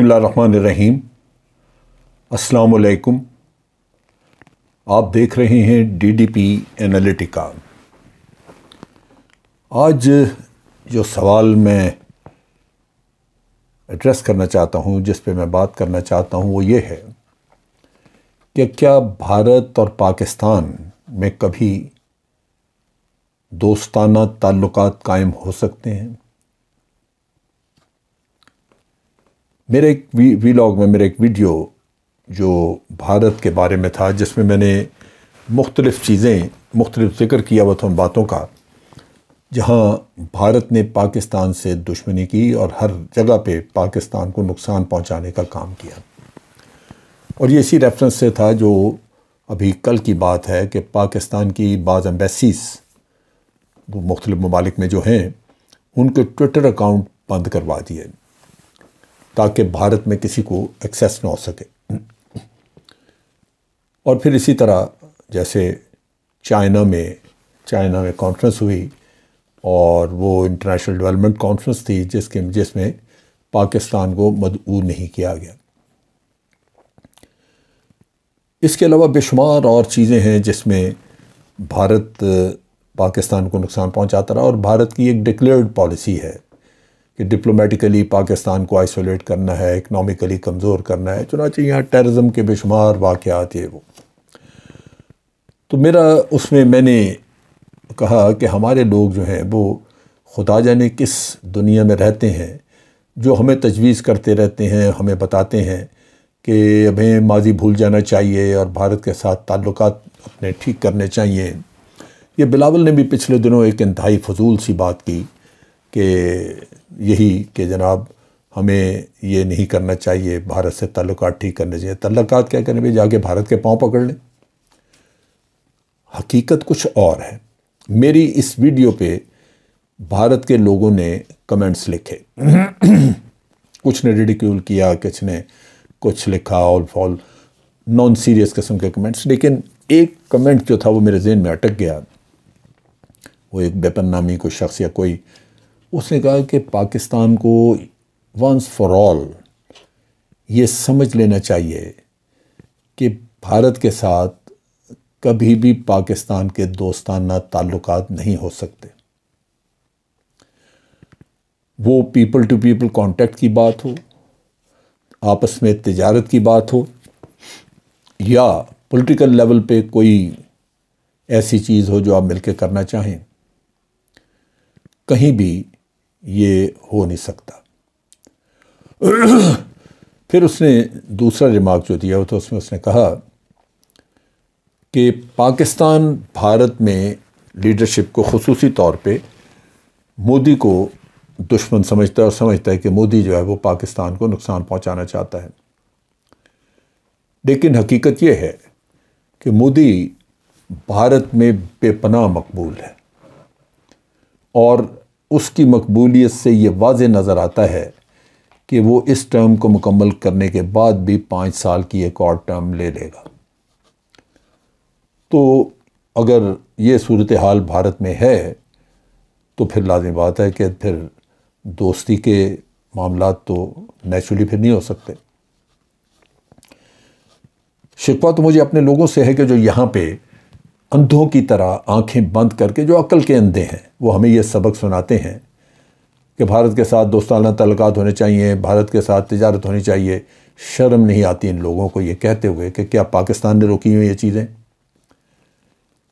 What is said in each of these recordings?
बिसमीम अलकुम आप देख रहे हैं डी डी पी एनालिटिका आज जो सवाल मैं एड्रेस करना चाहता हूँ जिस पे मैं बात करना चाहता हूँ वो ये है कि क्या भारत और पाकिस्तान में कभी दोस्ताना ताल्लुकात कायम हो सकते हैं मेरे एक वीलॉग में मेरे एक वीडियो जो भारत के बारे में था जिसमें मैंने मुख्तलिफ़ चीज़ें मुख्तलिफ ज़िक्र किया हुआ था उन बातों का जहाँ भारत ने पाकिस्तान से दुश्मनी की और हर जगह पे पाकिस्तान को नुकसान पहुँचाने का काम किया और ये इसी रेफरेंस से था जो अभी कल की बात है कि पाकिस्तान की बाज़ एम्बेसीस वो मुख्तलिफ़ ममालिक में जो हैं उनके ट्विटर अकाउंट बंद करवा दिए ताकि भारत में किसी को एक्सेस ना हो सके और फिर इसी तरह जैसे चाइना में चाइना में कॉन्फ्रेंस हुई और वो इंटरनेशनल डेवलपमेंट कॉन्फ्रेंस थी जिसके जिसमें पाकिस्तान को मदऊ नहीं किया गया इसके अलावा बेशुमार और चीज़ें हैं जिसमें भारत पाकिस्तान को नुकसान पहुंचाता रहा और भारत की एक डिक्लेयर्ड पॉलिसी है कि डिप्लोमेटिकली पाकिस्तान को आइसोलेट करना है इकनॉमिकली कमज़ोर करना है चुनाचे यहाँ टेर्रज़म के बेशुमार वाक़ात ये वो तो मेरा उसमें मैंने कहा कि हमारे लोग जो हैं वो खुदा जाने किस दुनिया में रहते हैं जो हमें तजवीज़ करते रहते हैं हमें बताते हैं कि हमें माजी भूल जाना चाहिए और भारत के साथ ताल्लुक अपने ठीक करने चाहिए ये बिलावल ने भी पिछले दिनों एक इंतहाई फजूल सी बात की कि यही कि जनाब हमें ये नहीं करना चाहिए भारत से तल्लक ठीक करने चाहिए तल्लक क्या करें भाई जाके भारत के पाँव पकड़ लें हकीकत कुछ और है मेरी इस वीडियो पे भारत के लोगों ने कमेंट्स लिखे कुछ ने रिडिक्यूल किया कुछ ने कुछ लिखा ऑल फॉल नॉन सीरियस किस्म के कमेंट्स लेकिन एक कमेंट जो था वो मेरे जहन में अटक गया वो एक बेपन नामी कोई शख्स या कोई उसने कहा कि पाकिस्तान को वंस फॉर ऑल ये समझ लेना चाहिए कि भारत के साथ कभी भी पाकिस्तान के दोस्ताना ताल्लुक नहीं हो सकते वो पीपल टू पीपल कांटेक्ट की बात हो आपस में तजारत की बात हो या पॉलिटिकल लेवल पे कोई ऐसी चीज़ हो जो आप मिलकर करना चाहें कहीं भी ये हो नहीं सकता फिर उसने दूसरा रिमार्क जो दिया तो उसमें उसने कहा कि पाकिस्तान भारत में लीडरशिप को खसूसी तौर पे मोदी को दुश्मन समझता है और समझता है कि मोदी जो है वो पाकिस्तान को नुकसान पहुंचाना चाहता है लेकिन हकीकत ये है कि मोदी भारत में बेपनाह मकबूल है और उसकी मकबूलीत से ये वाज नज़र आता है कि वो इस टर्म को मुकम्मल करने के बाद भी पाँच साल की एक और टर्म ले लेगा तो अगर ये सूरत हाल भारत में है तो फिर लाजमी बात है कि फिर दोस्ती के मामला तो नेचुरली फिर नहीं हो सकते शिकवा तो मुझे अपने लोगों से है कि जो यहाँ पे अंधों की तरह आंखें बंद करके जो अकल के अंधे हैं वो हमें ये सबक सुनाते हैं कि भारत के साथ दोस्ताना तल्क होने चाहिए भारत के साथ तजारत होनी चाहिए शर्म नहीं आती इन लोगों को ये कहते हुए कि क्या पाकिस्तान ने रोकी हुई ये चीज़ें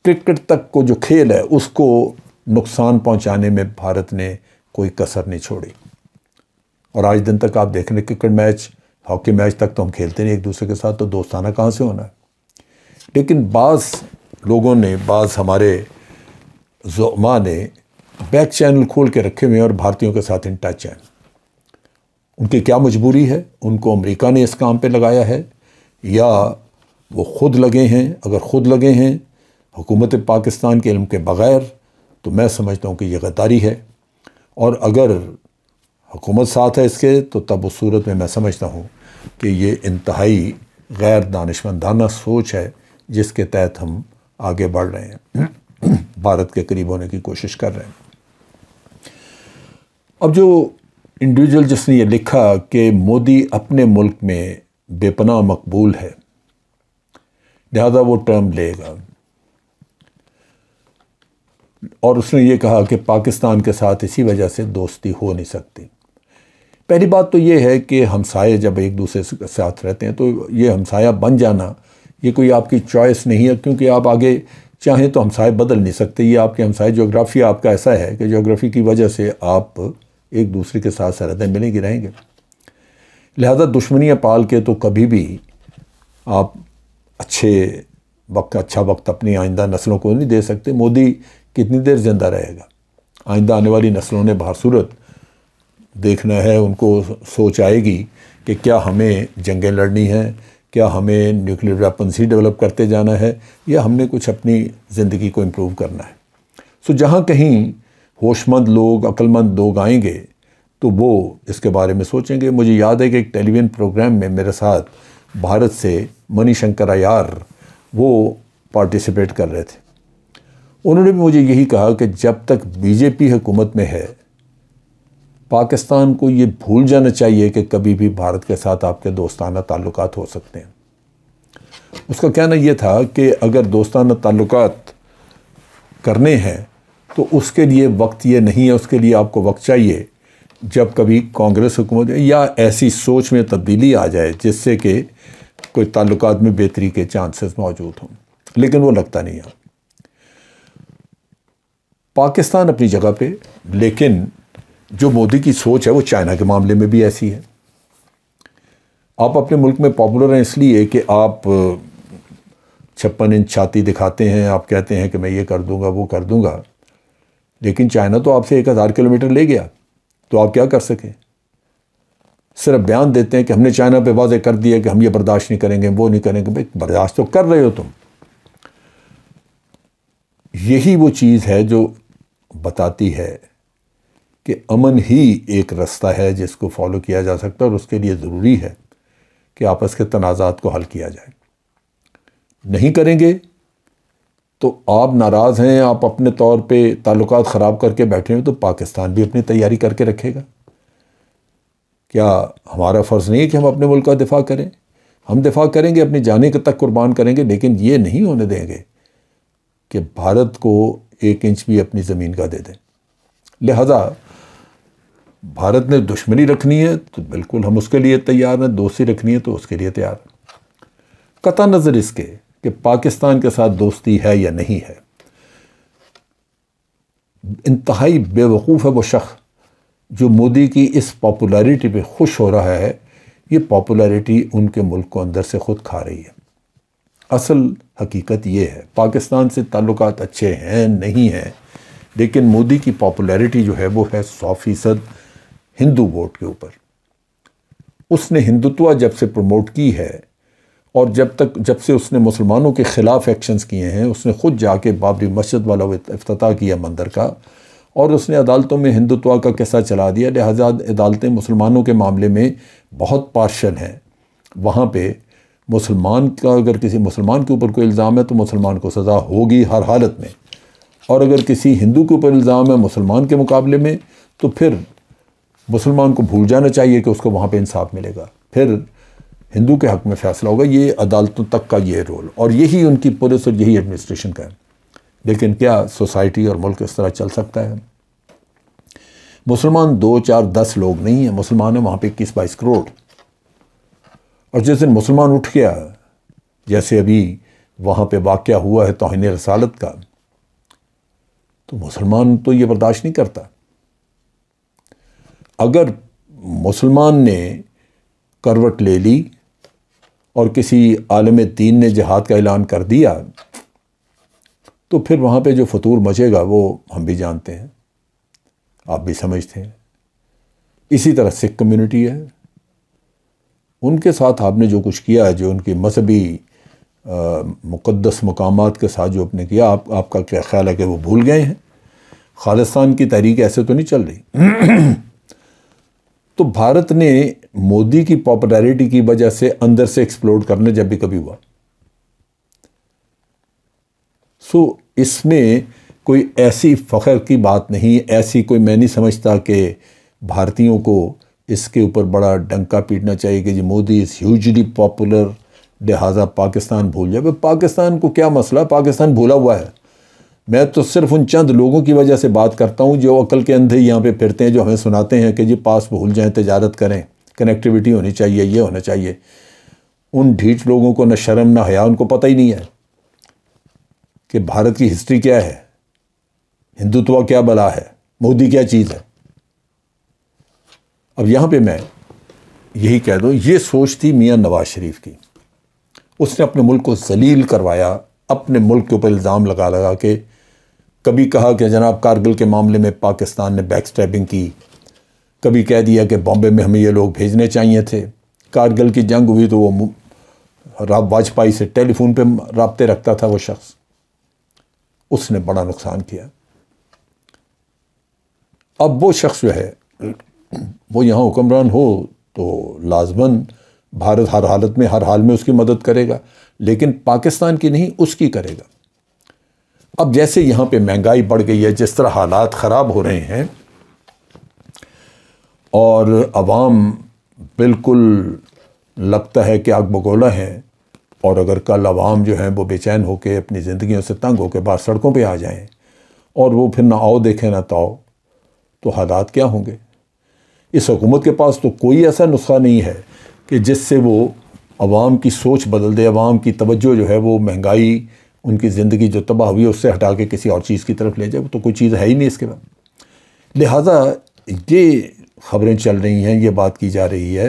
क्रिकेट तक को जो खेल है उसको नुकसान पहुंचाने में भारत ने कोई कसर नहीं छोड़ी और आज दिन तक आप देख रहे क्रिकेट मैच हॉकी मैच तक तो हम खेलते नहीं एक दूसरे के साथ तो दोस्ताना कहाँ से होना है लेकिन बाज़ लोगों ने बाज़ हमारे माँ ने बैक चैनल खोल के रखे हुए हैं और भारतीयों के साथ इन टच हैं उनकी क्या मजबूरी है उनको अमेरिका ने इस काम पे लगाया है या वो ख़ुद लगे हैं अगर ख़ुद लगे हैं हुकूमत पाकिस्तान के इल्म के बग़ैर तो मैं समझता हूँ कि यह गद्दारी है और अगर हुकूमत साथ है इसके तो तब उस सूरत में मैं समझता हूँ कि ये इंतहाई गैर दानशमंदाना सोच है जिसके तहत हम आगे बढ़ रहे हैं भारत के करीब होने की कोशिश कर रहे हैं अब जो इंडिविजुअल जिसने ये लिखा कि मोदी अपने मुल्क में बेपनाह मकबूल है लिहाजा वो टर्म लेगा और उसने ये कहा कि पाकिस्तान के साथ इसी वजह से दोस्ती हो नहीं सकती पहली बात तो ये है कि हमसाए जब एक दूसरे के साथ रहते हैं तो ये हमसाया बन जाना ये कोई आपकी चॉइस नहीं है क्योंकि आप आगे चाहें तो हमसाए बदल नहीं सकते ये आपके हमसाए जोग्राफ़ी आपका ऐसा है कि जोग्राफ़ी की वजह से आप एक दूसरे के साथ सरहदें मिलेंगी रहेंगे लिहाजा दुश्मनियाँ पाल के तो कभी भी आप अच्छे वक्त अच्छा वक्त अपनी आइंदा नस्लों को नहीं दे सकते मोदी कितनी देर जिंदा रहेगा आइंदा आने वाली नस्लों ने बहसूरत देखना है उनको सोच आएगी कि क्या हमें जंगें लड़नी हैं क्या हमें न्यूक्लियर वेपन्स ही डेवलप करते जाना है या हमने कुछ अपनी ज़िंदगी को इम्प्रूव करना है सो जहाँ कहीं होशमंद लोग अक्लमंद लोग आएंगे तो वो इसके बारे में सोचेंगे मुझे याद है कि एक टेलीविज़न प्रोग्राम में मेरे साथ भारत से मनी शंकर अयार वो पार्टिसिपेट कर रहे थे उन्होंने भी मुझे यही कहा कि जब तक बीजेपी हुकूमत में है पाकिस्तान को ये भूल जाना चाहिए कि कभी भी भारत के साथ आपके दोस्ताना ताल्लुक हो सकते हैं उसका कहना यह था कि अगर दोस्ताना ताल्लुक करने हैं तो उसके लिए वक्त ये नहीं है उसके लिए आपको वक्त चाहिए जब कभी कांग्रेस हुकूमत या ऐसी सोच में तब्दीली आ जाए जिससे कि कोई ताल्लुक में बेहतरी के चांसेस मौजूद हों लेकिन वो लगता नहीं है पाकिस्तान अपनी जगह पे लेकिन जो मोदी की सोच है वो चाइना के मामले में भी ऐसी है आप अपने मुल्क में पॉपुलर हैं इसलिए कि आप छप्पन इंच छाती दिखाते हैं आप कहते हैं कि मैं ये कर दूंगा वो कर दूंगा लेकिन चाइना तो आपसे एक हज़ार किलोमीटर ले गया तो आप क्या कर सकें सिर्फ बयान देते हैं कि हमने चाइना पे वाजे कर दिया कि हम ये बर्दाश्त नहीं करेंगे वो नहीं करेंगे भाई बर्दाश्त तो कर रहे हो तुम यही वो चीज़ है जो बताती है कि अमन ही एक रास्ता है जिसको फॉलो किया जा सकता है और उसके लिए ज़रूरी है कि आपस के तनाज़ात को हल किया जाए नहीं करेंगे तो आप नाराज़ हैं आप अपने तौर पे ताल्लुक ख़राब करके बैठे हैं तो पाकिस्तान भी अपनी तैयारी करके रखेगा क्या हमारा फ़र्ज़ नहीं है कि हम अपने मुल्क का दिफा करें हम दिफा करेंगे अपनी जाने के तक कुर्बान करेंगे लेकिन ये नहीं होने देंगे कि भारत को एक इंच भी अपनी ज़मीन का दे दें लिहाजा भारत ने दुश्मनी रखनी है तो बिल्कुल हम उसके लिए तैयार हैं दोस्ती रखनी है तो उसके लिए तैयार हैं कता नज़र इसके कि पाकिस्तान के साथ दोस्ती है या नहीं है इंतहाई बेवकूफ़ है वो शख्स जो मोदी की इस पॉपुलैरिटी पे खुश हो रहा है ये पॉपुलैरिटी उनके मुल्क को अंदर से ख़ुद खा रही है असल हकीकत ये है पाकिस्तान से ताल्लुक अच्छे हैं नहीं हैं लेकिन मोदी की पॉपुलैरिटी जो है वो है सौ फ़ीसद हिंदू वोट के ऊपर उसने हिंदुत्वा जब से प्रमोट की है और जब तक जब से उसने मुसलमानों के ख़िलाफ़ एक्शंस किए हैं उसने ख़ुद जाके बाबरी मस्जिद वाला अफ्ताह किया मंदिर का और उसने अदालतों में हिंदुत्वा का कैसा चला दिया लिहाजा अदालतें मुसलमानों के मामले में बहुत पार्शल हैं वहाँ पर मुसलमान का अगर किसी मुसलमान के ऊपर कोई इल्ज़ाम है तो मुसलमान को सज़ा होगी हर हालत में और अगर किसी हिंदू के ऊपर इल्ज़ाम है मुसलमान के मुकाबले में तो फिर मुसलमान को भूल जाना चाहिए कि उसको वहाँ पर इंसाफ मिलेगा फिर हिंदू के हक़ में फ़ैसला होगा ये अदालतों तक का ये रोल और यही उनकी पुलिस और यही एडमिनिस्ट्रेशन का है लेकिन क्या सोसाइटी और मुल्क इस तरह चल सकता है मुसलमान दो चार दस लोग नहीं हैं मुसलमान हैं वहाँ पर इक्कीस बाईस करोड़ और जिस दिन मुसलमान उठ गया जैसे अभी वहाँ पर वाक़ हुआ है तोहन रसालत का तो मुसलमान तो ये बर्दाश्त नहीं करता अगर मुसलमान ने करवट ले ली और किसी आलम दीन ने जहाद का ऐलान कर दिया तो फिर वहाँ पे जो फतूर मचेगा वो हम भी जानते हैं आप भी समझते हैं इसी तरह सिख कम्युनिटी है उनके साथ आपने जो कुछ किया है जो उनकी मजहबी मुक़दस मकाम के साथ जो आपने किया आप आपका क्या ख्याल है कि वो भूल गए हैं खालिस्तान की तहरीक ऐसे तो नहीं चल रही तो भारत ने मोदी की पॉपुलैरिटी की वजह से अंदर से एक्सप्लोर करने जब भी कभी हुआ सो so, इसमें कोई ऐसी फ़ख्र की बात नहीं ऐसी कोई मैं नहीं समझता कि भारतीयों को इसके ऊपर बड़ा डंका पीटना चाहिए कि जी मोदी इज़ ह्यूजली पॉपुलर लिहाजा पाकिस्तान भूल जाए पाकिस्तान को क्या मसला पाकिस्तान भूला हुआ है मैं तो सिर्फ उन चंद लोगों की वजह से बात करता हूँ जो अकल के अंधे यहाँ पे फिरते हैं जो हमें सुनाते हैं कि जी पास भूल जाएं तजारत करें कनेक्टिविटी होनी चाहिए ये होना चाहिए उन ढीठ लोगों को न शर्म न हया उनको पता ही नहीं है कि भारत की हिस्ट्री क्या है हिंदुत्व क्या बला है मोदी क्या चीज़ है अब यहाँ पे मैं यही कह दूँ ये सोच थी मियाँ नवाज शरीफ की उसने अपने मुल्क को जलील करवाया अपने मुल्क के ऊपर इल्ज़ाम लगा लगा के कभी कहा कि जनाब कारगिल के मामले में पाकिस्तान ने बैक स्टैपिंग की कभी कह दिया कि बॉम्बे में हमें ये लोग भेजने चाहिए थे कारगिल की जंग हुई तो वो राब वाजपेयी से टेलीफोन पे रबते रखता था वो शख्स उसने बड़ा नुकसान किया अब वो शख्स जो है वो यहाँ हुक्मरान हो तो लाजमन भारत हर हालत में हर हाल में उसकी मदद करेगा लेकिन पाकिस्तान की नहीं उसकी करेगा अब जैसे यहाँ पे महंगाई बढ़ गई है जिस तरह हालात ख़राब हो रहे हैं और आवाम बिल्कुल लगता है कि आग बगोला है और अगर कल आवाम जो है वो बेचैन होकर अपनी ज़िंदगी से तंग होकर बाहर सड़कों पे आ जाएं और वो फिर ना आओ देखें ना ताओ तो, तो हालात क्या होंगे इस हुकूमत के पास तो कोई ऐसा नुस्खा नहीं है कि जिससे वो आवाम की सोच बदल दे आवाम की तवज्जो जो है वो महंगाई उनकी ज़िंदगी जो तबाह हुई है उससे हटा के किसी और चीज़ की तरफ ले जाए तो कोई चीज़ है ही नहीं इसके बाद लिहाजा ये खबरें चल रही हैं ये बात की जा रही है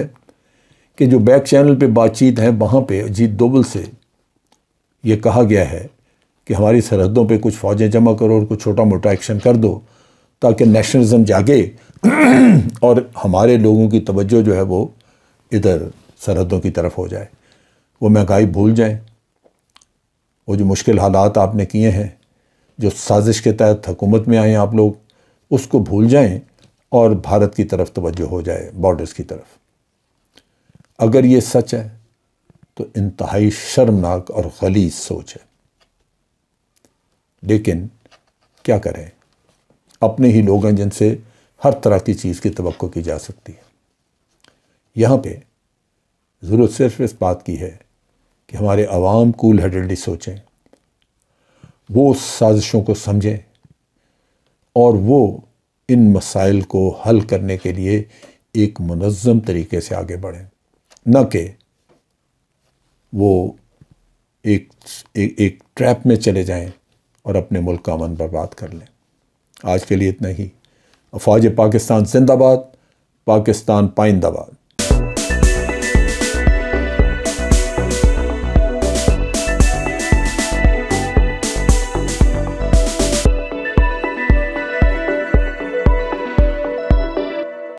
कि जो बैक चैनल पे बातचीत है वहाँ पे अजीत दोबल से ये कहा गया है कि हमारी सरहदों पे कुछ फ़ौजें जमा करो और कुछ छोटा मोटा एक्शन कर दो ताकि नेशनलिज़म जागे और हमारे लोगों की तवज्जो जो है वो इधर सरहदों की तरफ हो जाए वो महंगाई भूल जाएँ वो जो मुश्किल हालात आपने किए हैं जो साजिश के तहत हुकूमत में आए आप लोग उसको भूल जाएं और भारत की तरफ तोज्जो हो जाए बॉर्डर्स की तरफ अगर ये सच है तो इंतहाई शर्मनाक और गलीज सोच है लेकिन क्या करें अपने ही लोग हैं जिनसे हर तरह की चीज़ की तो की जा सकती है यहाँ पे ज़रूरत सिर्फ इस बात की है कि हमारे आवाम कूल हेडेडली सोचें वो साजिशों को समझें और वो इन मसाइल को हल करने के लिए एक मनज़म तरीके से आगे बढ़ें न कि वो एक एक, एक ट्रैप में चले जाएं और अपने मुल्क का अमन बर्बाद कर लें आज के लिए इतना ही अफवाज पाकिस्तान जिंदाबाद पाकिस्तान पाइंदाबाद